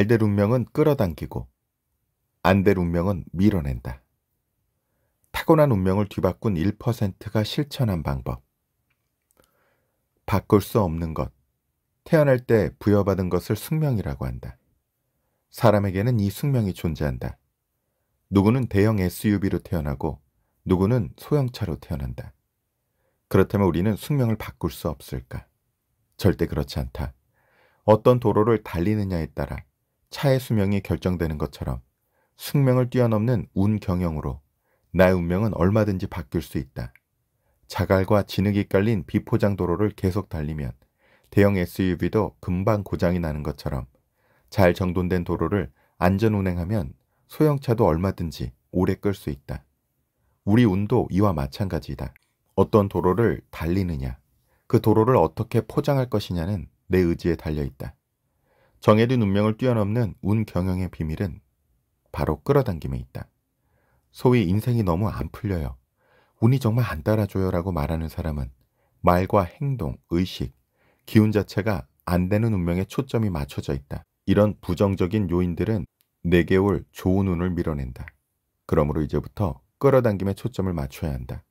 잘 될 운명은 끌어당기고 안 될 운명은 밀어낸다. 타고난 운명을 뒤바꾼 1%가 실천한 방법. 바꿀 수 없는 것, 태어날 때 부여받은 것을 숙명이라고 한다. 사람에게는 이 숙명이 존재한다. 누구는 대형 SUV로 태어나고 누구는 소형차로 태어난다. 그렇다면 우리는 숙명을 바꿀 수 없을까? 절대 그렇지 않다. 어떤 도로를 달리느냐에 따라 차의 수명이 결정되는 것처럼 숙명을 뛰어넘는 운 경영으로 나의 운명은 얼마든지 바뀔 수 있다. 자갈과 진흙이 깔린 비포장 도로를 계속 달리면 대형 SUV도 금방 고장이 나는 것처럼 잘 정돈된 도로를 안전 운행하면 소형차도 얼마든지 오래 끌 수 있다. 우리 운도 이와 마찬가지다. 이 어떤 도로를 달리느냐, 그 도로를 어떻게 포장할 것이냐는 내 의지에 달려 있다. 정해진 운명을 뛰어넘는 운 경영의 비밀은 바로 끌어당김에 있다. 소위 인생이 너무 안 풀려요. 운이 정말 안 따라줘요 라고 말하는 사람은 말과 행동, 의식, 기운 자체가 안 되는 운명에 초점이 맞춰져 있다. 이런 부정적인 요인들은 4개월 좋은 운을 밀어낸다. 그러므로 이제부터 끌어당김에 초점을 맞춰야 한다.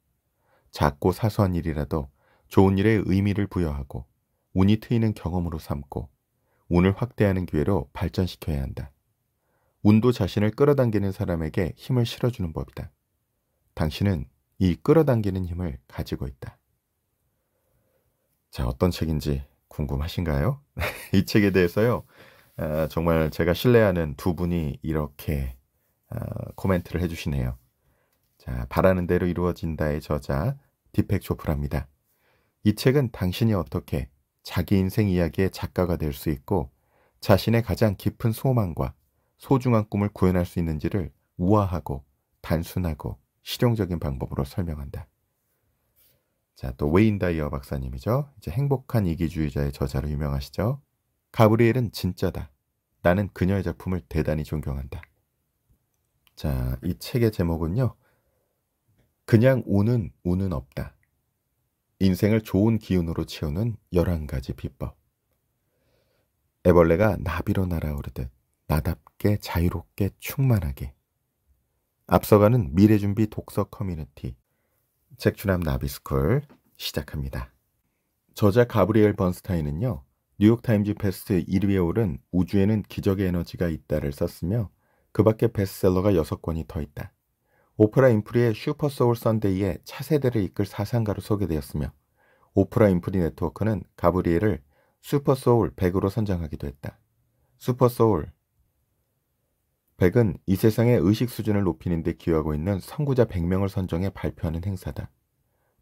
작고 사소한 일이라도 좋은 일에 의미를 부여하고 운이 트이는 경험으로 삼고 운을 확대하는 기회로 발전시켜야 한다. 운도 자신을 끌어당기는 사람에게 힘을 실어주는 법이다. 당신은 이 끌어당기는 힘을 가지고 있다. 자, 어떤 책인지 궁금하신가요? 이 책에 대해서요, 아, 정말 제가 신뢰하는 두 분이 이렇게 아, 코멘트를 해주시네요. 자, 바라는 대로 이루어진다의 저자 디펙 조프랍니다이 책은 당신이 어떻게 자기 인생 이야기의 작가가 될 수 있고 자신의 가장 깊은 소망과 소중한 꿈을 구현할 수 있는지를 우아하고 단순하고 실용적인 방법으로 설명한다. 자, 또 웨인 다이어 박사님이죠. 이제 행복한 이기주의자의 저자로 유명하시죠. 가브리엘은 진짜다. 나는 그녀의 작품을 대단히 존경한다. 자, 이 책의 제목은요. 그냥 우는 우는 없다. 인생을 좋은 기운으로 채우는 11가지 비법. 애벌레가 나비로 날아오르듯 나답게 자유롭게 충만하게. 앞서가는 미래준비 독서 커뮤니티 책추남 나비스쿨 시작합니다. 저자 가브리엘 번스타인은요. 뉴욕타임즈 베스트 1위에 오른 우주에는 기적의 에너지가 있다를 썼으며 그 밖에 베스트셀러가 6권이 더 있다. 오프라 인프리의 슈퍼소울 선데이에 차세대를 이끌 사상가로 소개되었으며 오프라 인프리 네트워크는 가브리엘을 슈퍼소울 100으로 선정하기도 했다. 슈퍼소울 100은 이 세상의 의식 수준을 높이는 데 기여하고 있는 선구자 100명을 선정해 발표하는 행사다.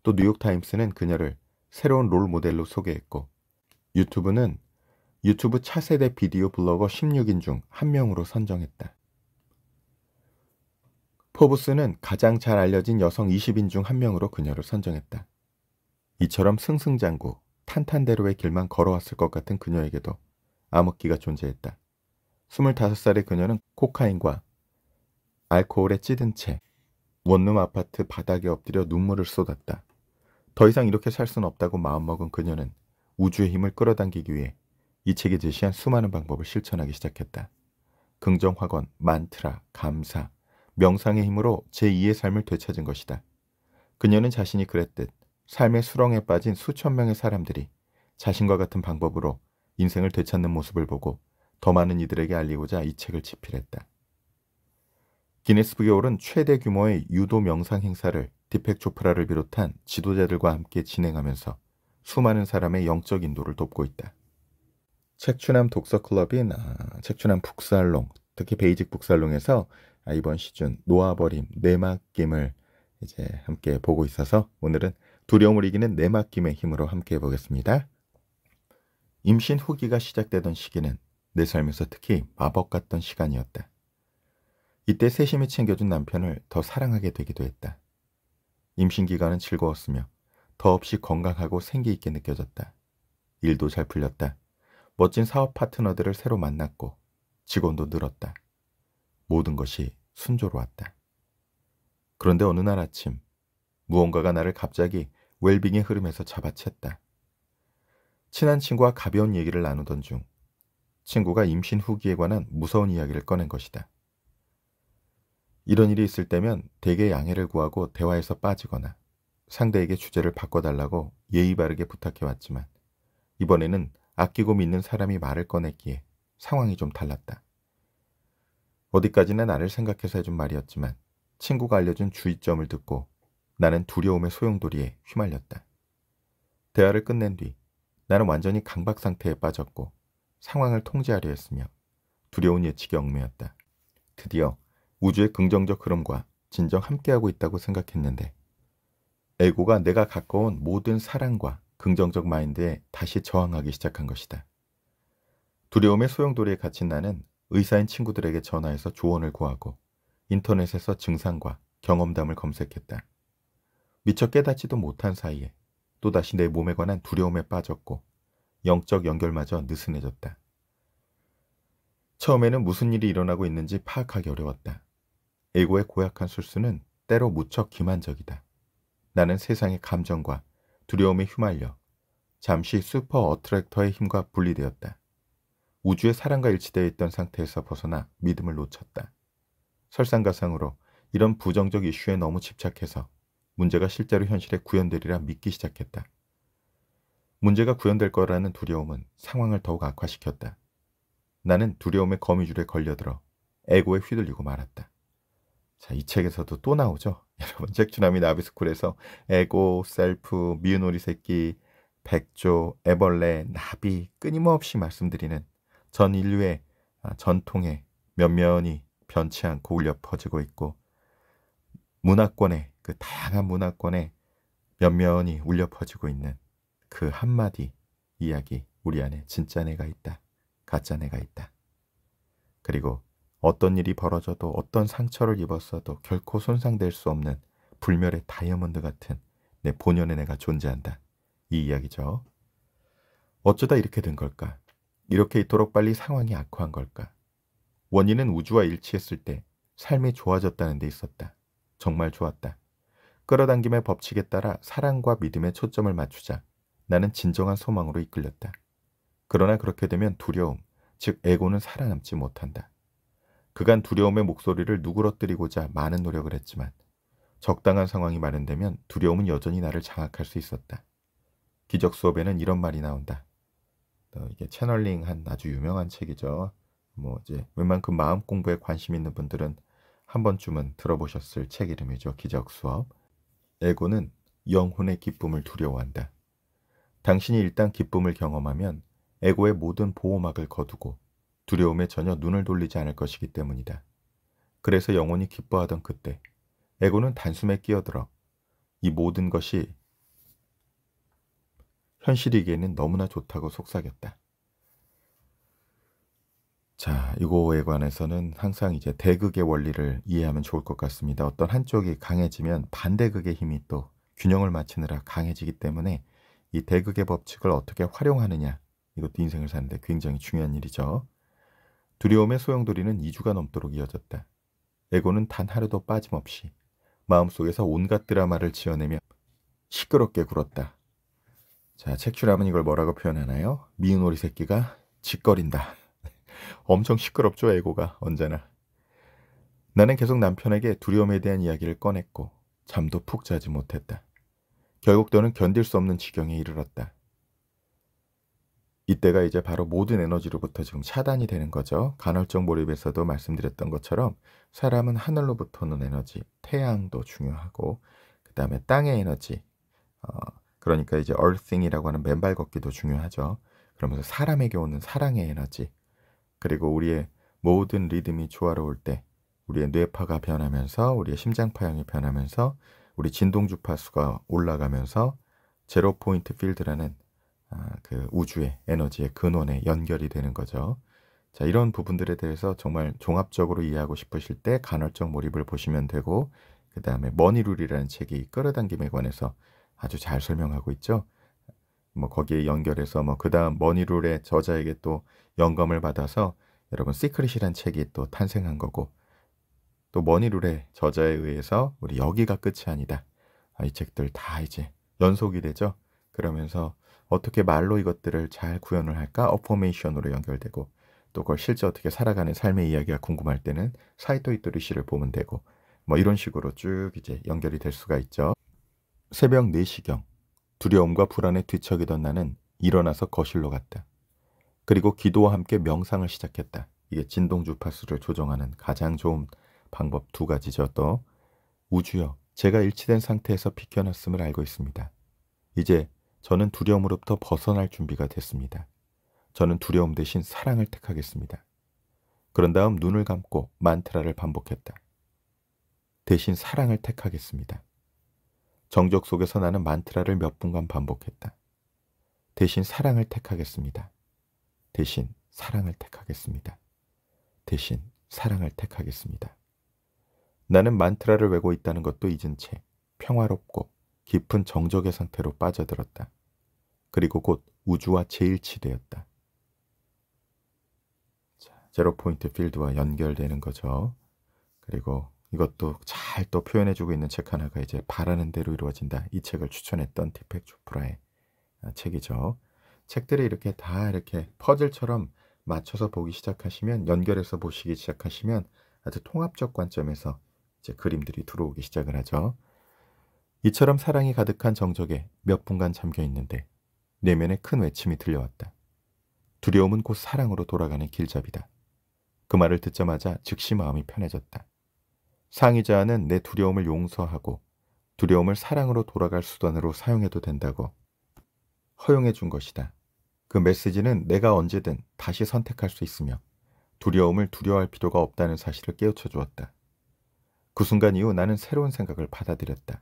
또 뉴욕타임스는 그녀를 새로운 롤 모델로 소개했고 유튜브는 유튜브 차세대 비디오 블로거 16인 중 한 명으로 선정했다. 포브스는 가장 잘 알려진 여성 20인 중 한 명으로 그녀를 선정했다. 이처럼 승승장구, 탄탄대로의 길만 걸어왔을 것 같은 그녀에게도 암흑기가 존재했다. 25살의 그녀는 코카인과 알코올에 찌든 채 원룸 아파트 바닥에 엎드려 눈물을 쏟았다. 더 이상 이렇게 살 순 없다고 마음먹은 그녀는 우주의 힘을 끌어당기기 위해 이책에 제시한 수많은 방법을 실천하기 시작했다. 긍정확언, 만트라, 감사, 명상의 힘으로 제2의 삶을 되찾은 것이다. 그녀는 자신이 그랬듯 삶의 수렁에 빠진 수천 명의 사람들이 자신과 같은 방법으로 인생을 되찾는 모습을 보고 더 많은 이들에게 알리고자 이 책을 집필했다. 기네스북에 오른 최대 규모의 유도 명상 행사를 디펙 조프라를 비롯한 지도자들과 함께 진행하면서 수많은 사람의 영적 인도를 돕고 있다. 책추남 독서클럽인 아, 책추남 북살롱, 특히 베이직 북살롱에서 아, 이번 시즌 놓아버림, 내막김을 이제 함께 보고 있어서 오늘은 두려움을 이기는 내막김의 힘으로 함께 해보겠습니다. 임신 후기가 시작되던 시기는 내 삶에서 특히 마법 같던 시간이었다. 이때 세심히 챙겨준 남편을 더 사랑하게 되기도 했다. 임신 기간은 즐거웠으며 더없이 건강하고 생기 있게 느껴졌다. 일도 잘 풀렸다. 멋진 사업 파트너들을 새로 만났고 직원도 늘었다. 모든 것이 순조로웠다. 그런데 어느 날 아침 무언가가 나를 갑자기 웰빙의 흐름에서 잡아챘다. 친한 친구와 가벼운 얘기를 나누던 중 친구가 임신 후기에 관한 무서운 이야기를 꺼낸 것이다. 이런 일이 있을 때면 대개 양해를 구하고 대화에서 빠지거나 상대에게 주제를 바꿔달라고 예의 바르게 부탁해왔지만 이번에는 아끼고 믿는 사람이 말을 꺼냈기에 상황이 좀 달랐다. 어디까지나 나를 생각해서 해준 말이었지만 친구가 알려준 주의점을 듣고 나는 두려움의 소용돌이에 휘말렸다. 대화를 끝낸 뒤 나는 완전히 강박 상태에 빠졌고 상황을 통제하려 했으며 두려운 예측이 얽매였다. 드디어 우주의 긍정적 흐름과 진정 함께하고 있다고 생각했는데 에고가 내가 가까운 모든 사랑과 긍정적 마인드에 다시 저항하기 시작한 것이다. 두려움의 소용돌이에 갇힌 나는 의사인 친구들에게 전화해서 조언을 구하고 인터넷에서 증상과 경험담을 검색했다. 미처 깨닫지도 못한 사이에 또다시 내 몸에 관한 두려움에 빠졌고 영적 연결마저 느슨해졌다. 처음에는 무슨 일이 일어나고 있는지 파악하기 어려웠다. 에고의 고약한 술수는 때로 무척 기만적이다. 나는 세상의 감정과 두려움에 휘말려 잠시 슈퍼 어트랙터의 힘과 분리되었다. 우주의 사랑과 일치되어 있던 상태에서 벗어나 믿음을 놓쳤다. 설상가상으로 이런 부정적 이슈에 너무 집착해서 문제가 실제로 현실에 구현되리라 믿기 시작했다. 문제가 구현될 거라는 두려움은 상황을 더욱 악화시켰다. 나는 두려움의 거미줄에 걸려들어 에고에 휘둘리고 말았다. 자, 이 책에서도 또 나오죠. 여러분, 잭추나미 나비스쿨에서 에고, 셀프, 미운 오리 새끼, 백조, 애벌레, 나비 끊임없이 말씀드리는 전 인류의 아, 전통에 면면이 변치 않고 울려 퍼지고 있고 문화권의 그 다양한 문화권에 면면이 울려 퍼지고 있는 그 한마디 이야기 우리 안에 진짜 내가 있다 가짜 내가 있다 그리고 어떤 일이 벌어져도 어떤 상처를 입었어도 결코 손상될 수 없는 불멸의 다이아몬드 같은 내 본연의 내가 존재한다 이 이야기죠 어쩌다 이렇게 된 걸까 이렇게 있도록 빨리 상황이 악화한 걸까? 원인은 우주와 일치했을 때 삶이 좋아졌다는 데 있었다. 정말 좋았다. 끌어당김의 법칙에 따라 사랑과 믿음에 초점을 맞추자 나는 진정한 소망으로 이끌렸다. 그러나 그렇게 되면 두려움, 즉 에고는 살아남지 못한다. 그간 두려움의 목소리를 누그러뜨리고자 많은 노력을 했지만 적당한 상황이 마련되면 두려움은 여전히 나를 장악할 수 있었다. 기적 수업에는 이런 말이 나온다. 이게 채널링 한 아주 유명한 책이죠. 뭐 이제 웬만큼 마음 공부에 관심 있는 분들은 한 번쯤은 들어보셨을 책 이름이죠. 기적 수업. 에고는 영혼의 기쁨을 두려워한다. 당신이 일단 기쁨을 경험하면 에고의 모든 보호막을 거두고 두려움에 전혀 눈을 돌리지 않을 것이기 때문이다. 그래서 영혼이 기뻐하던 그때 에고는 단숨에 끼어들어 이 모든 것이 현실이기에는 너무나 좋다고 속삭였다. 자, 이거에 관해서는 항상 이제 대극의 원리를 이해하면 좋을 것 같습니다. 어떤 한쪽이 강해지면 반대극의 힘이 또 균형을 맞추느라 강해지기 때문에 이 대극의 법칙을 어떻게 활용하느냐 이것도 인생을 사는데 굉장히 중요한 일이죠. 두려움의 소용돌이는 2주가 넘도록 이어졌다. 에고는 단 하루도 빠짐없이 마음속에서 온갖 드라마를 지어내며 시끄럽게 굴었다. 자, 책추하면 이걸 뭐라고 표현하나요? 미운 오리 새끼가 짓거린다. 엄청 시끄럽죠, 애고가 언제나. 나는 계속 남편에게 두려움에 대한 이야기를 꺼냈고 잠도 푹 자지 못했다. 결국 너는 견딜 수 없는 지경에 이르렀다. 이때가 이제 바로 모든 에너지로부터 지금 차단이 되는 거죠. 간헐적 몰입에서도 말씀드렸던 것처럼 사람은 하늘로부터 오는 에너지, 태양도 중요하고 그 다음에 땅의 에너지, 어, 그러니까 이제 얼싱이라고 하는 맨발 걷기도 중요하죠. 그러면서 사람에게 오는 사랑의 에너지 그리고 우리의 모든 리듬이 조화로울 때 우리의 뇌파가 변하면서 우리의 심장파형이 변하면서 우리 진동주파수가 올라가면서 제로 포인트 필드라는 아, 그 우주의 에너지의 근원에 연결이 되는 거죠. 자, 이런 부분들에 대해서 정말 종합적으로 이해하고 싶으실 때 간헐적 몰입을 보시면 되고 그 다음에 머니룰이라는 책이 끌어당김에 관해서 아주 잘 설명하고 있죠. 뭐 거기에 연결해서 뭐 그다음 머니룰의 저자에게 또 영감을 받아서 여러분 시크릿이란 책이 또 탄생한 거고 또 머니룰의 저자에 의해서 우리 여기가 끝이 아니다. 아, 이 책들 다 이제 연속이 되죠. 그러면서 어떻게 말로 이것들을 잘 구현을 할까? 어포메이션으로 연결되고 또 그걸 실제 어떻게 살아가는 삶의 이야기가 궁금할 때는 사이토 이토리 씨를 보면 되고 뭐 이런 식으로 쭉 이제 연결이 될 수가 있죠. 새벽 4시경 두려움과 불안에 뒤척이던 나는 일어나서 거실로 갔다. 그리고 기도와 함께 명상을 시작했다. 이게 진동 주파수를 조정하는 가장 좋은 방법 두 가지죠. 또 우주여 제가 일치된 상태에서 비켜났음을 알고 있습니다. 이제 저는 두려움으로부터 벗어날 준비가 됐습니다. 저는 두려움 대신 사랑을 택하겠습니다. 그런 다음 눈을 감고 만트라를 반복했다. 대신 사랑을 택하겠습니다. 정적 속에서 나는 만트라를 몇 분간 반복했다. 대신 사랑을 택하겠습니다. 대신 사랑을 택하겠습니다. 대신 사랑을 택하겠습니다. 나는 만트라를 외고 있다는 것도 잊은 채 평화롭고 깊은 정적의 상태로 빠져들었다. 그리고 곧 우주와 제일치되었다. 제로 포인트 필드와 연결되는 거죠. 그리고 이것도 잘 또 표현해주고 있는 책 하나가 이제 바라는 대로 이루어진다. 이 책을 추천했던 티펙 조프라의 아, 책이죠. 책들을 이렇게 다 이렇게 퍼즐처럼 맞춰서 보기 시작하시면 연결해서 보시기 시작하시면 아주 통합적 관점에서 이제 그림들이 들어오기 시작을 하죠. 이처럼 사랑이 가득한 정적에 몇 분간 잠겨 있는데 내면에 큰 외침이 들려왔다. 두려움은 곧 사랑으로 돌아가는 길잡이다. 그 말을 듣자마자 즉시 마음이 편해졌다. 상의자는 내 두려움을 용서하고 두려움을 사랑으로 돌아갈 수단으로 사용해도 된다고 허용해 준 것이다. 그 메시지는 내가 언제든 다시 선택할 수 있으며 두려움을 두려워할 필요가 없다는 사실을 깨우쳐 주었다. 그 순간 이후 나는 새로운 생각을 받아들였다.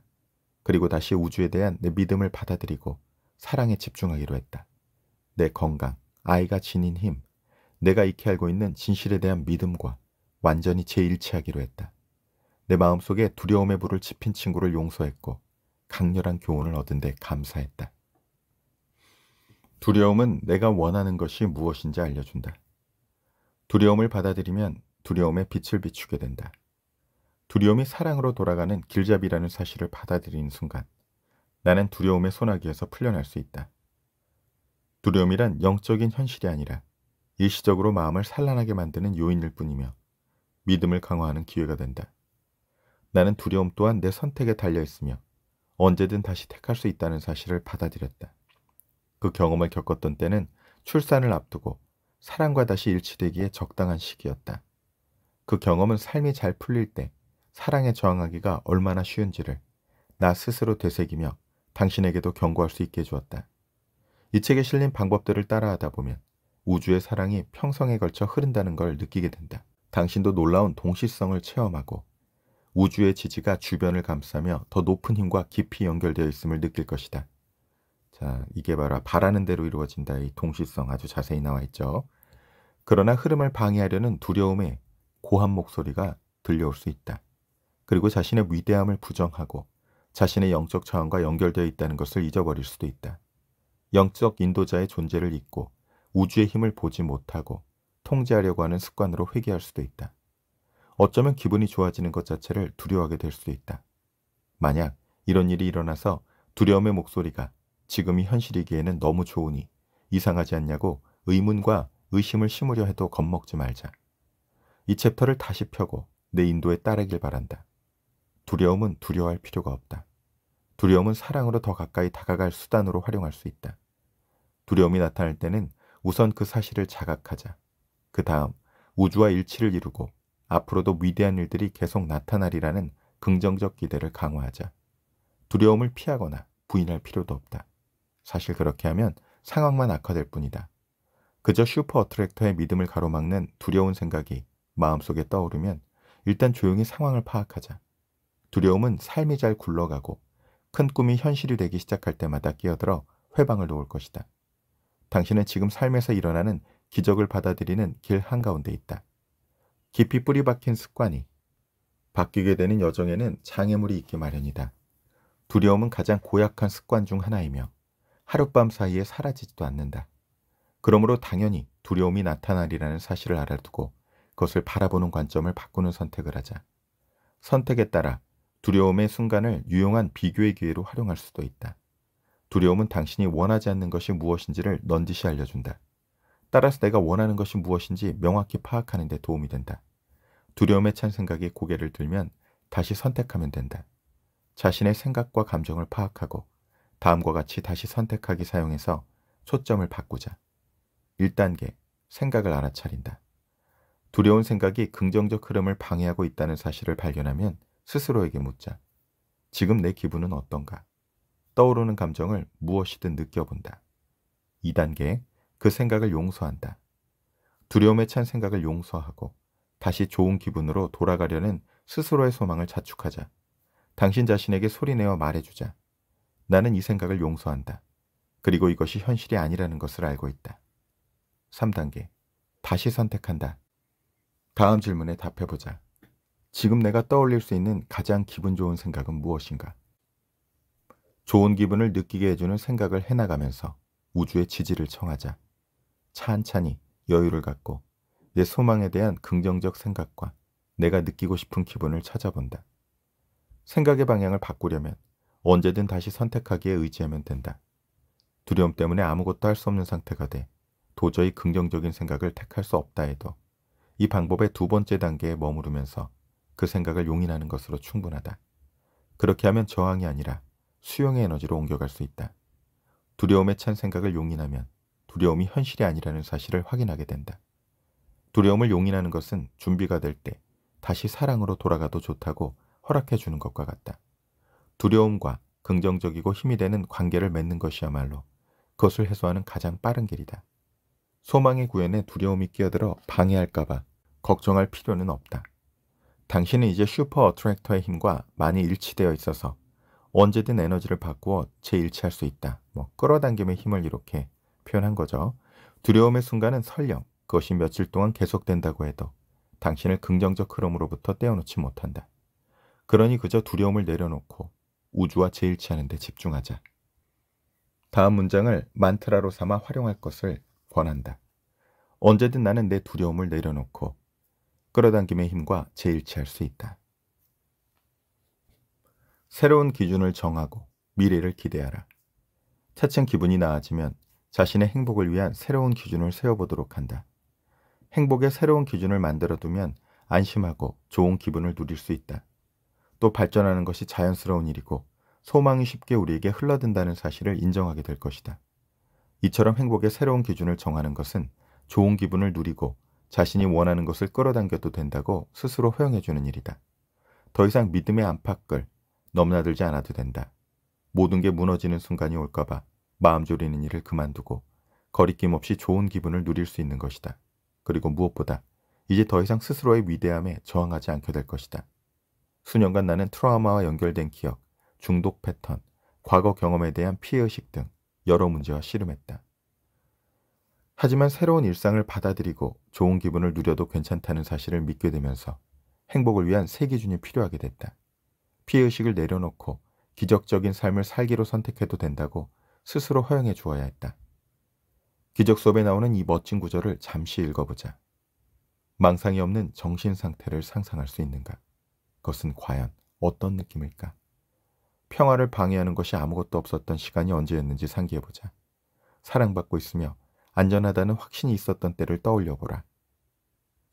그리고 다시 우주에 대한 내 믿음을 받아들이고 사랑에 집중하기로 했다. 내 건강, 아이가 지닌 힘, 내가 익히 알고 있는 진실에 대한 믿음과 완전히 재일치하기로 했다. 내 마음속에 두려움의 불을 지핀 친구를 용서했고 강렬한 교훈을 얻은 데 감사했다. 두려움은 내가 원하는 것이 무엇인지 알려준다. 두려움을 받아들이면 두려움의 빛을 비추게 된다. 두려움이 사랑으로 돌아가는 길잡이라는 사실을 받아들이는 순간 나는 두려움의 소나기에서 풀려날 수 있다. 두려움이란 영적인 현실이 아니라 일시적으로 마음을 산란하게 만드는 요인일 뿐이며 믿음을 강화하는 기회가 된다. 나는 두려움 또한 내 선택에 달려 있으며 언제든 다시 택할 수 있다는 사실을 받아들였다. 그 경험을 겪었던 때는 출산을 앞두고 사랑과 다시 일치되기에 적당한 시기였다. 그 경험은 삶이 잘 풀릴 때 사랑에 저항하기가 얼마나 쉬운지를 나 스스로 되새기며 당신에게도 경고할 수 있게 해주었다. 이 책에 실린 방법들을 따라하다 보면 우주의 사랑이 평성에 걸쳐 흐른다는 걸 느끼게 된다. 당신도 놀라운 동시성을 체험하고 우주의 지지가 주변을 감싸며 더 높은 힘과 깊이 연결되어 있음을 느낄 것이다. 자, 이게 봐라. 바라는 대로 이루어진다. 이 동시성 아주 자세히 나와 있죠. 그러나 흐름을 방해하려는 두려움에고함 목소리가 들려올 수 있다. 그리고 자신의 위대함을 부정하고 자신의 영적 차원과 연결되어 있다는 것을 잊어버릴 수도 있다. 영적 인도자의 존재를 잊고 우주의 힘을 보지 못하고 통제하려고 하는 습관으로 회귀할 수도 있다. 어쩌면 기분이 좋아지는 것 자체를 두려워하게 될 수도 있다. 만약 이런 일이 일어나서 두려움의 목소리가 지금이 현실이기에는 너무 좋으니 이상하지 않냐고 의문과 의심을 심으려 해도 겁먹지 말자. 이 챕터를 다시 펴고 내 인도에 따르길 바란다. 두려움은 두려워할 필요가 없다. 두려움은 사랑으로 더 가까이 다가갈 수단으로 활용할 수 있다. 두려움이 나타날 때는 우선 그 사실을 자각하자. 그 다음 우주와 일치를 이루고 앞으로도 위대한 일들이 계속 나타나리라는 긍정적 기대를 강화하자. 두려움을 피하거나 부인할 필요도 없다. 사실 그렇게 하면 상황만 악화될 뿐이다. 그저 슈퍼 어트랙터의 믿음을 가로막는 두려운 생각이 마음속에 떠오르면 일단 조용히 상황을 파악하자. 두려움은 삶이 잘 굴러가고 큰 꿈이 현실이 되기 시작할 때마다 끼어들어 회방을 놓을 것이다. 당신은 지금 삶에서 일어나는 기적을 받아들이는 길 한가운데 있다. 깊이 뿌리 박힌 습관이 바뀌게 되는 여정에는 장애물이 있기 마련이다. 두려움은 가장 고약한 습관 중 하나이며 하룻밤 사이에 사라지지도 않는다. 그러므로 당연히 두려움이 나타나리라는 사실을 알아두고 그것을 바라보는 관점을 바꾸는 선택을 하자. 선택에 따라 두려움의 순간을 유용한 비교의 기회로 활용할 수도 있다. 두려움은 당신이 원하지 않는 것이 무엇인지를 넌지시 알려준다. 따라서 내가 원하는 것이 무엇인지 명확히 파악하는 데 도움이 된다. 두려움에 찬 생각이 고개를 들면 다시 선택하면 된다. 자신의 생각과 감정을 파악하고 다음과 같이 다시 선택하기 사용해서 초점을 바꾸자. 1단계, 생각을 알아차린다. 두려운 생각이 긍정적 흐름을 방해하고 있다는 사실을 발견하면 스스로에게 묻자. 지금 내 기분은 어떤가? 떠오르는 감정을 무엇이든 느껴본다. 2단계, 그 생각을 용서한다. 두려움에 찬 생각을 용서하고 다시 좋은 기분으로 돌아가려는 스스로의 소망을 자축하자. 당신 자신에게 소리내어 말해주자. 나는 이 생각을 용서한다. 그리고 이것이 현실이 아니라는 것을 알고 있다. 3단계. 다시 선택한다. 다음 질문에 답해보자. 지금 내가 떠올릴 수 있는 가장 기분 좋은 생각은 무엇인가? 좋은 기분을 느끼게 해주는 생각을 해나가면서 우주의 지지를 청하자. 찬찬히 여유를 갖고 내 소망에 대한 긍정적 생각과 내가 느끼고 싶은 기분을 찾아본다. 생각의 방향을 바꾸려면 언제든 다시 선택하기에 의지하면 된다. 두려움 때문에 아무것도 할 수 없는 상태가 돼 도저히 긍정적인 생각을 택할 수 없다 해도 이 방법의 두 번째 단계에 머무르면서 그 생각을 용인하는 것으로 충분하다. 그렇게 하면 저항이 아니라 수용의 에너지로 옮겨갈 수 있다. 두려움에 찬 생각을 용인하면 두려움이 현실이 아니라는 사실을 확인하게 된다. 두려움을 용인하는 것은 준비가 될 때 다시 사랑으로 돌아가도 좋다고 허락해 주는 것과 같다. 두려움과 긍정적이고 힘이 되는 관계를 맺는 것이야말로 그것을 해소하는 가장 빠른 길이다. 소망의 구현에 두려움이 끼어들어 방해할까봐 걱정할 필요는 없다. 당신은 이제 슈퍼 어트랙터의 힘과 많이 일치되어 있어서 언제든 에너지를 바꾸어 재일치할 수 있다. 뭐 끌어당김의 힘을 이렇게 표현한 거죠. 두려움의 순간은 설령 그것이 며칠 동안 계속된다고 해도 당신을 긍정적 흐름으로부터 떼어놓지 못한다. 그러니 그저 두려움을 내려놓고 우주와 재일치하는 데 집중하자. 다음 문장을 만트라로 삼아 활용할 것을 권한다. 언제든 나는 내 두려움을 내려놓고 끌어당김의 힘과 재일치할 수 있다. 새로운 기준을 정하고 미래를 기대하라. 차츰 기분이 나아지면 자신의 행복을 위한 새로운 기준을 세워보도록 한다. 행복의 새로운 기준을 만들어 두면 안심하고 좋은 기분을 누릴 수 있다. 또 발전하는 것이 자연스러운 일이고 소망이 쉽게 우리에게 흘러든다는 사실을 인정하게 될 것이다. 이처럼 행복의 새로운 기준을 정하는 것은 좋은 기분을 누리고 자신이 원하는 것을 끌어당겨도 된다고 스스로 허용해주는 일이다. 더 이상 믿음의 안팎을 넘나들지 않아도 된다. 모든 게 무너지는 순간이 올까봐 마음 졸이는 일을 그만두고 거리낌 없이 좋은 기분을 누릴 수 있는 것이다. 그리고 무엇보다 이제 더 이상 스스로의 위대함에 저항하지 않게 될 것이다. 수년간 나는 트라우마와 연결된 기억, 중독 패턴, 과거 경험에 대한 피해의식 등 여러 문제와 씨름했다. 하지만 새로운 일상을 받아들이고 좋은 기분을 누려도 괜찮다는 사실을 믿게 되면서 행복을 위한 새 기준이 필요하게 됐다. 피해의식을 내려놓고 기적적인 삶을 살기로 선택해도 된다고 스스로 허용해 주어야 했다. 기적 수업에 나오는 이 멋진 구절을 잠시 읽어보자. 망상이 없는 정신 상태를 상상할 수 있는가? 그것은 과연 어떤 느낌일까? 평화를 방해하는 것이 아무것도 없었던 시간이 언제였는지 상기해보자. 사랑받고 있으며 안전하다는 확신이 있었던 때를 떠올려보라.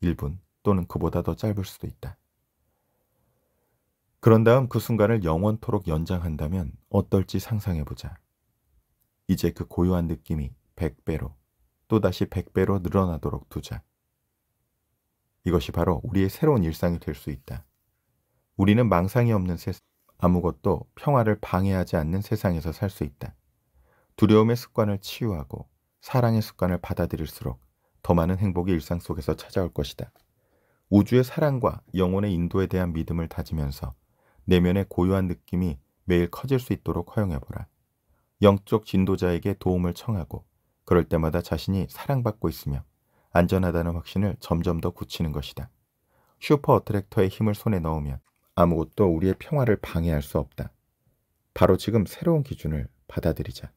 1분 또는 그보다 더 짧을 수도 있다. 그런 다음 그 순간을 영원토록 연장한다면 어떨지 상상해보자. 이제 그 고요한 느낌이 백배로 또다시 백배로 늘어나도록 두자. 이것이 바로 우리의 새로운 일상이 될 수 있다. 우리는 망상이 없는 세상, 아무것도 평화를 방해하지 않는 세상에서 살 수 있다. 두려움의 습관을 치유하고 사랑의 습관을 받아들일수록 더 많은 행복이 일상 속에서 찾아올 것이다. 우주의 사랑과 영혼의 인도에 대한 믿음을 다지면서 내면의 고요한 느낌이 매일 커질 수 있도록 허용해보라. 영적 진도자에게 도움을 청하고 그럴 때마다 자신이 사랑받고 있으며 안전하다는 확신을 점점 더 굳히는 것이다. 슈퍼 어트랙터의 힘을 손에 넣으면 아무것도 우리의 평화를 방해할 수 없다. 바로 지금 새로운 기준을 받아들이자.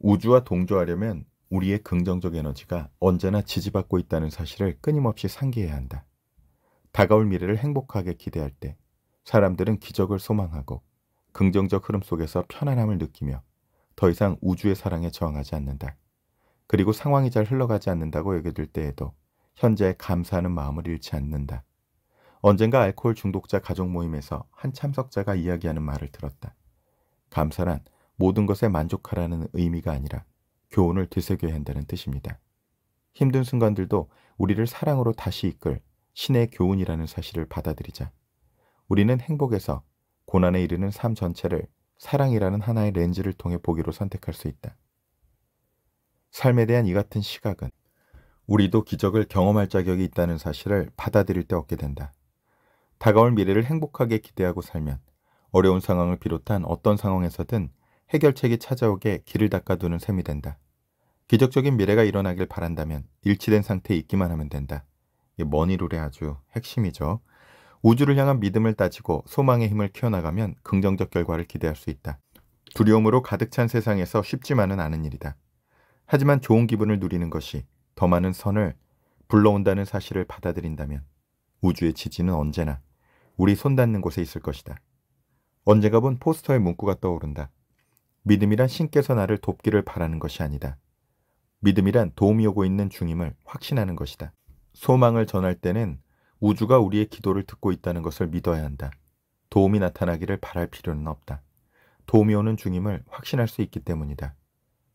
우주와 동조하려면 우리의 긍정적 에너지가 언제나 지지받고 있다는 사실을 끊임없이 상기해야 한다. 다가올 미래를 행복하게 기대할 때 사람들은 기적을 소망하고 긍정적 흐름 속에서 편안함을 느끼며 더 이상 우주의 사랑에 저항하지 않는다. 그리고 상황이 잘 흘러가지 않는다고 여겨질 때에도 현재 감사하는 마음을 잃지 않는다. 언젠가 알코올 중독자 가족 모임에서 한 참석자가 이야기하는 말을 들었다. 감사란 모든 것에 만족하라는 의미가 아니라 교훈을 되새겨야 한다는 뜻입니다. 힘든 순간들도 우리를 사랑으로 다시 이끌 신의 교훈이라는 사실을 받아들이자. 우리는 행복에서 고난에 이르는 삶 전체를 사랑이라는 하나의 렌즈를 통해 보기로 선택할 수 있다. 삶에 대한 이 같은 시각은 우리도 기적을 경험할 자격이 있다는 사실을 받아들일 때 얻게 된다. 다가올 미래를 행복하게 기대하고 살면 어려운 상황을 비롯한 어떤 상황에서든 해결책이 찾아오게 길을 닦아두는 셈이 된다. 기적적인 미래가 일어나길 바란다면 일치된 상태에 있기만 하면 된다. 머니룰의 아주 핵심이죠. 우주를 향한 믿음을 따지고 소망의 힘을 키워나가면 긍정적 결과를 기대할 수 있다. 두려움으로 가득 찬 세상에서 쉽지만은 않은 일이다. 하지만 좋은 기분을 누리는 것이 더 많은 선을 불러온다는 사실을 받아들인다면 우주의 지지는 언제나 우리 손 닿는 곳에 있을 것이다. 언제가 본 포스터의 문구가 떠오른다. 믿음이란 신께서 나를 돕기를 바라는 것이 아니다. 믿음이란 도움이 오고 있는 중임을 확신하는 것이다. 소망을 전할 때는 우주가 우리의 기도를 듣고 있다는 것을 믿어야 한다. 도움이 나타나기를 바랄 필요는 없다. 도움이 오는 중임을 확신할 수 있기 때문이다.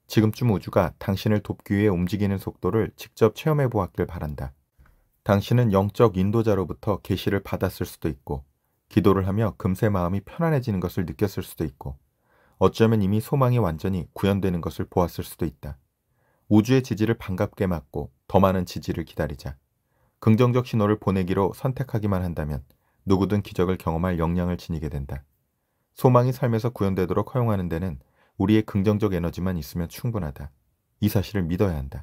지금쯤 우주가 당신을 돕기 위해 움직이는 속도를 직접 체험해 보았길 바란다. 당신은 영적 인도자로부터 계시를 받았을 수도 있고 기도를 하며 금세 마음이 편안해지는 것을 느꼈을 수도 있고 어쩌면 이미 소망이 완전히 구현되는 것을 보았을 수도 있다. 우주의 지지를 반갑게 맞고 더 많은 지지를 기다리자. 긍정적 신호를 보내기로 선택하기만 한다면 누구든 기적을 경험할 역량을 지니게 된다. 소망이 삶에서 구현되도록 허용하는 데는 우리의 긍정적 에너지만 있으면 충분하다. 이 사실을 믿어야 한다.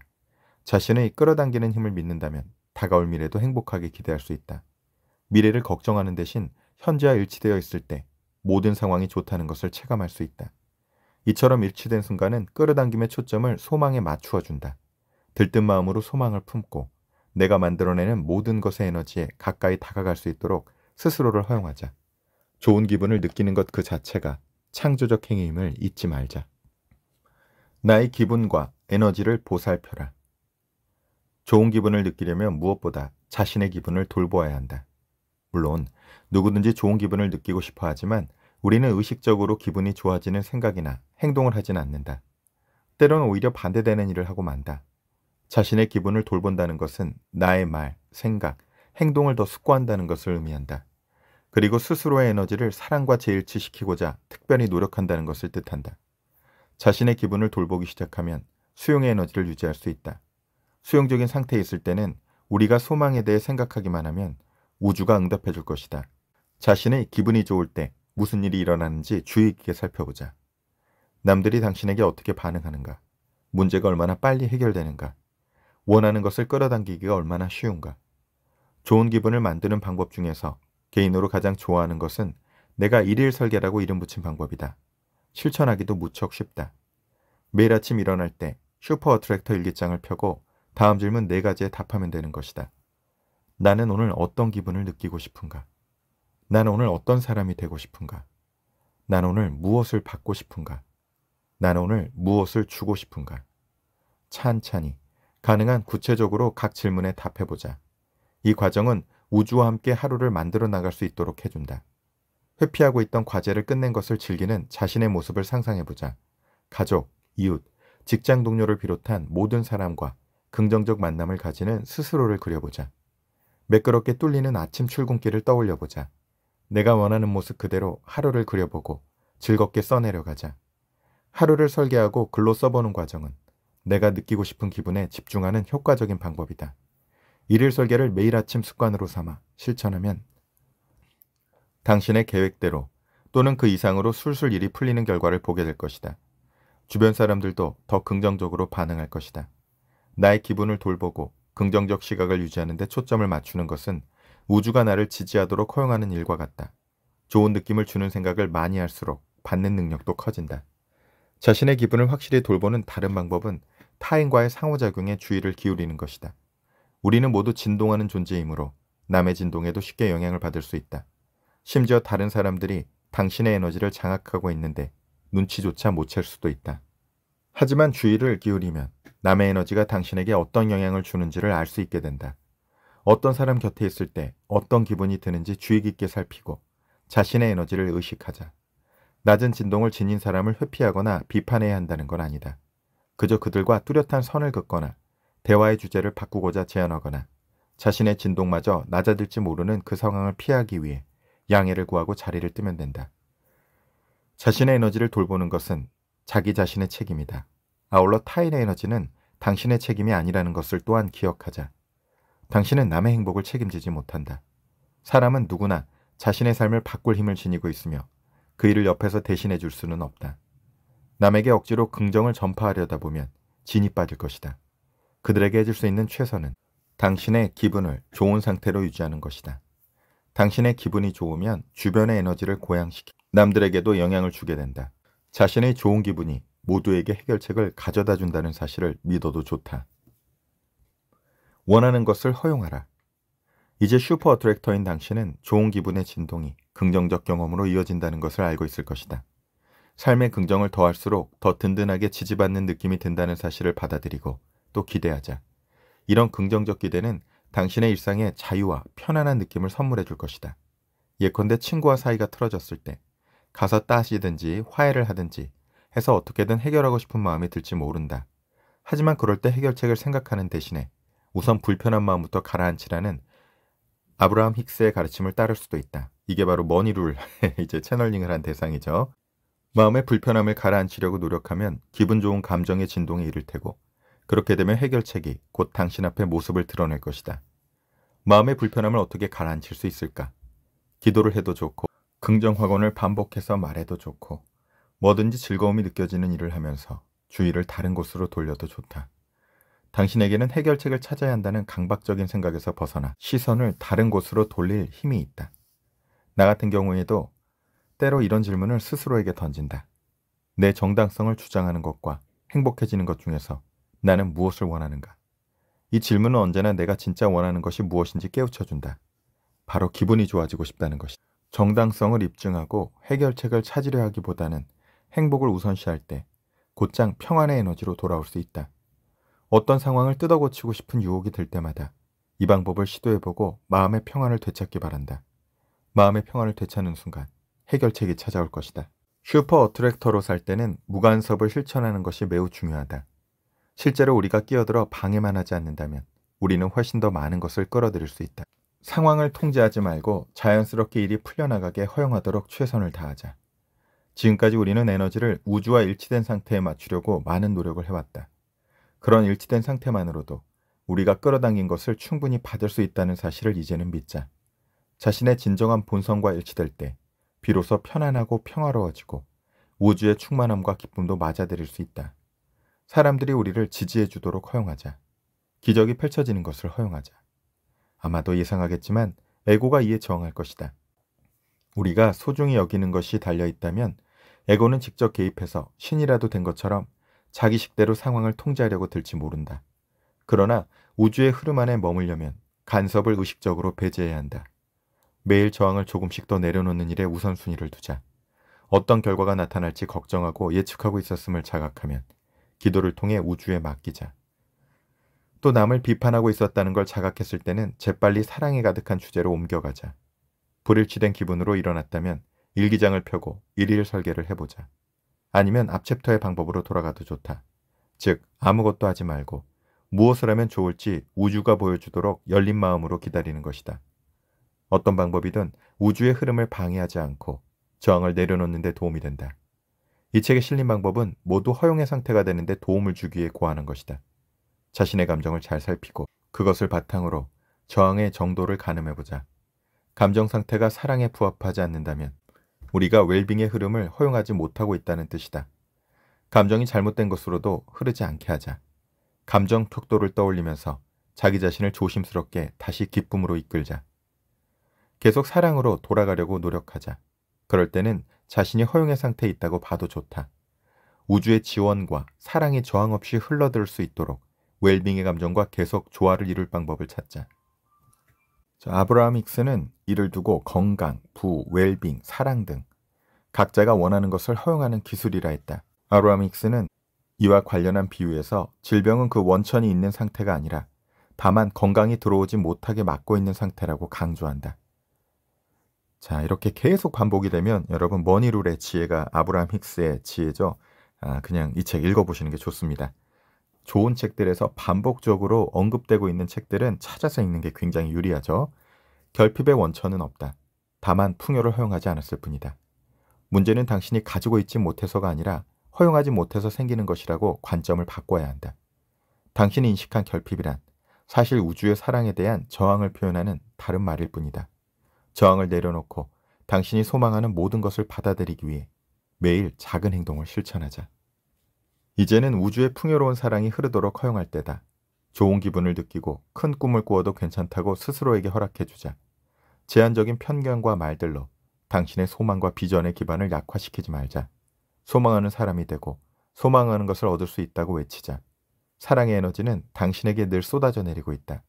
자신의 끌어당기는 힘을 믿는다면 다가올 미래도 행복하게 기대할 수 있다. 미래를 걱정하는 대신 현재와 일치되어 있을 때 모든 상황이 좋다는 것을 체감할 수 있다. 이처럼 일치된 순간은 끌어당김의 초점을 소망에 맞추어 준다. 들뜬 마음으로 소망을 품고 내가 만들어내는 모든 것의 에너지에 가까이 다가갈 수 있도록 스스로를 허용하자. 좋은 기분을 느끼는 것 그 자체가 창조적 행위임을 잊지 말자. 나의 기분과 에너지를 보살펴라. 좋은 기분을 느끼려면 무엇보다 자신의 기분을 돌보아야 한다. 물론 누구든지 좋은 기분을 느끼고 싶어 하지만 우리는 의식적으로 기분이 좋아지는 생각이나 행동을 하진 않는다. 때론 오히려 반대되는 일을 하고 만다. 자신의 기분을 돌본다는 것은 나의 말, 생각, 행동을 더 숙고한다는 것을 의미한다. 그리고 스스로의 에너지를 사랑과 재일치시키고자 특별히 노력한다는 것을 뜻한다. 자신의 기분을 돌보기 시작하면 수용의 에너지를 유지할 수 있다. 수용적인 상태에 있을 때는 우리가 소망에 대해 생각하기만 하면 우주가 응답해 줄 것이다. 자신의 기분이 좋을 때 무슨 일이 일어나는지 주의 깊게 살펴보자. 남들이 당신에게 어떻게 반응하는가? 문제가 얼마나 빨리 해결되는가? 원하는 것을 끌어당기기가 얼마나 쉬운가? 좋은 기분을 만드는 방법 중에서 개인으로 가장 좋아하는 것은 내가 일일 설계라고 이름 붙인 방법이다. 실천하기도 무척 쉽다. 매일 아침 일어날 때 슈퍼 어트랙터 일기장을 펴고 다음 질문 네 가지에 답하면 되는 것이다. 나는 오늘 어떤 기분을 느끼고 싶은가? 나는 오늘 어떤 사람이 되고 싶은가? 나는 오늘 무엇을 받고 싶은가? 나는 오늘 무엇을 주고 싶은가? 찬찬히 가능한 구체적으로 각 질문에 답해보자. 이 과정은 우주와 함께 하루를 만들어 나갈 수 있도록 해준다. 회피하고 있던 과제를 끝낸 것을 즐기는 자신의 모습을 상상해보자. 가족, 이웃, 직장 동료를 비롯한 모든 사람과 긍정적 만남을 가지는 스스로를 그려보자. 매끄럽게 뚫리는 아침 출근길을 떠올려보자. 내가 원하는 모습 그대로 하루를 그려보고 즐겁게 써내려가자. 하루를 설계하고 글로 써보는 과정은 내가 느끼고 싶은 기분에 집중하는 효과적인 방법이다. 일일 설계를 매일 아침 습관으로 삼아 실천하면 당신의 계획대로 또는 그 이상으로 술술 일이 풀리는 결과를 보게 될 것이다. 주변 사람들도 더 긍정적으로 반응할 것이다. 나의 기분을 돌보고 긍정적 시각을 유지하는 데 초점을 맞추는 것은 우주가 나를 지지하도록 허용하는 일과 같다. 좋은 느낌을 주는 생각을 많이 할수록 받는 능력도 커진다. 자신의 기분을 확실히 돌보는 다른 방법은 타인과의 상호작용에 주의를 기울이는 것이다. 우리는 모두 진동하는 존재이므로 남의 진동에도 쉽게 영향을 받을 수 있다. 심지어 다른 사람들이 당신의 에너지를 장악하고 있는데 눈치조차 못 챌 수도 있다. 하지만 주의를 기울이면 남의 에너지가 당신에게 어떤 영향을 주는지를 알 수 있게 된다. 어떤 사람 곁에 있을 때 어떤 기분이 드는지 주의 깊게 살피고 자신의 에너지를 의식하자. 낮은 진동을 지닌 사람을 회피하거나 비판해야 한다는 건 아니다. 그저 그들과 뚜렷한 선을 긋거나 대화의 주제를 바꾸고자 제안하거나 자신의 진동마저 낮아질지 모르는 그 상황을 피하기 위해 양해를 구하고 자리를 뜨면 된다. 자신의 에너지를 돌보는 것은 자기 자신의 책임이다. 아울러 타인의 에너지는 당신의 책임이 아니라는 것을 또한 기억하자. 당신은 남의 행복을 책임지지 못한다. 사람은 누구나 자신의 삶을 바꿀 힘을 지니고 있으며 그 일을 옆에서 대신해 줄 수는 없다. 남에게 억지로 긍정을 전파하려다 보면 진이 빠질 것이다. 그들에게 해줄 수 있는 최선은 당신의 기분을 좋은 상태로 유지하는 것이다. 당신의 기분이 좋으면 주변의 에너지를 고양시키 남들에게도 영향을 주게 된다. 자신의 좋은 기분이 모두에게 해결책을 가져다 준다는 사실을 믿어도 좋다. 원하는 것을 허용하라. 이제 슈퍼 어트랙터인 당신은 좋은 기분의 진동이 긍정적 경험으로 이어진다는 것을 알고 있을 것이다. 삶의 긍정을 더할수록 더 든든하게 지지받는 느낌이 든다는 사실을 받아들이고 또 기대하자. 이런 긍정적 기대는 당신의 일상에 자유와 편안한 느낌을 선물해 줄 것이다. 예컨대 친구와 사이가 틀어졌을 때 가서 따시든지 화해를 하든지 해서 어떻게든 해결하고 싶은 마음이 들지 모른다. 하지만 그럴 때 해결책을 생각하는 대신에 우선 불편한 마음부터 가라앉히라는 아브라함 힉스의 가르침을 따를 수도 있다. 이게 바로 머니룰, 이제 채널링을 한 대상이죠. 마음의 불편함을 가라앉히려고 노력하면 기분 좋은 감정의 진동에 이를 테고 그렇게 되면 해결책이 곧 당신 앞에 모습을 드러낼 것이다. 마음의 불편함을 어떻게 가라앉힐 수 있을까? 기도를 해도 좋고 긍정 확언을 반복해서 말해도 좋고 뭐든지 즐거움이 느껴지는 일을 하면서 주의를 다른 곳으로 돌려도 좋다. 당신에게는 해결책을 찾아야 한다는 강박적인 생각에서 벗어나 시선을 다른 곳으로 돌릴 힘이 있다. 나 같은 경우에도 때로 이런 질문을 스스로에게 던진다. 내 정당성을 주장하는 것과 행복해지는 것 중에서 나는 무엇을 원하는가? 이 질문은 언제나 내가 진짜 원하는 것이 무엇인지 깨우쳐준다. 바로 기분이 좋아지고 싶다는 것이다. 정당성을 입증하고 해결책을 찾으려 하기보다는 행복을 우선시할 때 곧장 평안의 에너지로 돌아올 수 있다. 어떤 상황을 뜯어고치고 싶은 유혹이 들 때마다 이 방법을 시도해보고 마음의 평안을 되찾기 바란다. 마음의 평안을 되찾는 순간 해결책이 찾아올 것이다. 슈퍼 어트랙터로 살 때는 무관섭을 실천하는 것이 매우 중요하다. 실제로 우리가 끼어들어 방해만 하지 않는다면 우리는 훨씬 더 많은 것을 끌어들일 수 있다. 상황을 통제하지 말고 자연스럽게 일이 풀려나가게 허용하도록 최선을 다하자. 지금까지 우리는 에너지를 우주와 일치된 상태에 맞추려고 많은 노력을 해왔다. 그런 일치된 상태만으로도 우리가 끌어당긴 것을 충분히 받을 수 있다는 사실을 이제는 믿자. 자신의 진정한 본성과 일치될 때 비로소 편안하고 평화로워지고 우주의 충만함과 기쁨도 맞아들일 수 있다. 사람들이 우리를 지지해 주도록 허용하자. 기적이 펼쳐지는 것을 허용하자. 아마도 예상하겠지만 에고가 이에 저항할 것이다. 우리가 소중히 여기는 것이 달려있다면 에고는 직접 개입해서 신이라도 된 것처럼 자기식대로 상황을 통제하려고 들지 모른다. 그러나 우주의 흐름 안에 머물려면 간섭을 의식적으로 배제해야 한다. 매일 저항을 조금씩 더 내려놓는 일에 우선순위를 두자. 어떤 결과가 나타날지 걱정하고 예측하고 있었음을 자각하면 기도를 통해 우주에 맡기자. 또 남을 비판하고 있었다는 걸 자각했을 때는 재빨리 사랑에 가득한 주제로 옮겨가자. 불일치된 기분으로 일어났다면 일기장을 펴고 일일 설계를 해보자. 아니면 앞 챕터의 방법으로 돌아가도 좋다. 즉 아무것도 하지 말고 무엇을 하면 좋을지 우주가 보여주도록 열린 마음으로 기다리는 것이다. 어떤 방법이든 우주의 흐름을 방해하지 않고 저항을 내려놓는 데 도움이 된다. 이 책에 실린 방법은 모두 허용의 상태가 되는데 도움을 주기에 고하는 것이다. 자신의 감정을 잘 살피고 그것을 바탕으로 저항의 정도를 가늠해보자. 감정 상태가 사랑에 부합하지 않는다면 우리가 웰빙의 흐름을 허용하지 못하고 있다는 뜻이다. 감정이 잘못된 것으로도 흐르지 않게 하자. 감정 척도를 떠올리면서 자기 자신을 조심스럽게 다시 기쁨으로 이끌자. 계속 사랑으로 돌아가려고 노력하자. 그럴 때는 자신이 허용의 상태에 있다고 봐도 좋다. 우주의 지원과 사랑이 저항 없이 흘러들 수 있도록 웰빙의 감정과 계속 조화를 이룰 방법을 찾자. 아브라함 힉스는 이를 두고 건강, 부, 웰빙, 사랑 등 각자가 원하는 것을 허용하는 기술이라 했다. 아브라함 힉스는 이와 관련한 비유에서 질병은 그 원천이 있는 상태가 아니라 다만 건강이 들어오지 못하게 막고 있는 상태라고 강조한다. 자, 이렇게 계속 반복이 되면 여러분 머니룰의 지혜가 아브라함 힉스의 지혜죠. 아, 그냥 이 책 읽어보시는 게 좋습니다. 좋은 책들에서 반복적으로 언급되고 있는 책들은 찾아서 읽는 게 굉장히 유리하죠. 결핍의 원천은 없다. 다만 풍요를 허용하지 않았을 뿐이다. 문제는 당신이 가지고 있지 못해서가 아니라 허용하지 못해서 생기는 것이라고 관점을 바꿔야 한다. 당신이 인식한 결핍이란 사실 우주의 사랑에 대한 저항을 표현하는 다른 말일 뿐이다. 저항을 내려놓고 당신이 소망하는 모든 것을 받아들이기 위해 매일 작은 행동을 실천하자. 이제는 우주의 풍요로운 사랑이 흐르도록 허용할 때다. 좋은 기분을 느끼고 큰 꿈을 꾸어도 괜찮다고 스스로에게 허락해주자. 제한적인 편견과 말들로 당신의 소망과 비전의 기반을 약화시키지 말자. 소망하는 사람이 되고 소망하는 것을 얻을 수 있다고 외치자. 사랑의 에너지는 당신에게 늘 쏟아져 내리고 있다.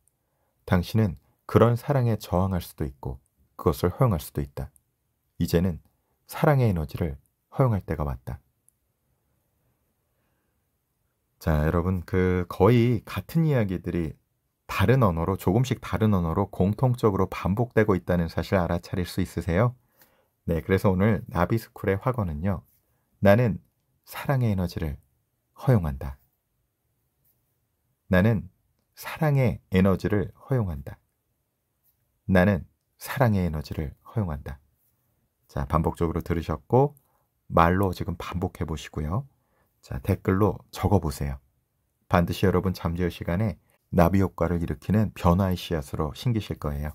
당신은 그런 사랑에 저항할 수도 있고 그것을 허용할 수도 있다. 이제는 사랑의 에너지를 허용할 때가 왔다. 자, 여러분, 그 거의 같은 이야기들이 다른 언어로, 조금씩 다른 언어로 공통적으로 반복되고 있다는 사실 알아차릴 수 있으세요? 네, 그래서 오늘 나비스쿨의 화건은요, 나는 사랑의 에너지를 허용한다. 나는 사랑의 에너지를 허용한다. 나는 사랑의 에너지를 허용한다. 자, 반복적으로 들으셨고, 말로 지금 반복해 보시고요. 자, 댓글로 적어 보세요. 반드시 여러분 잠재울 시간에 나비 효과를 일으키는 변화의 씨앗으로 신기실 거예요.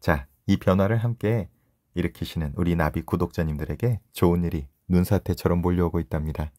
자, 이 변화를 함께 일으키시는 우리 나비 구독자님들에게 좋은 일이 눈사태처럼 몰려오고 있답니다.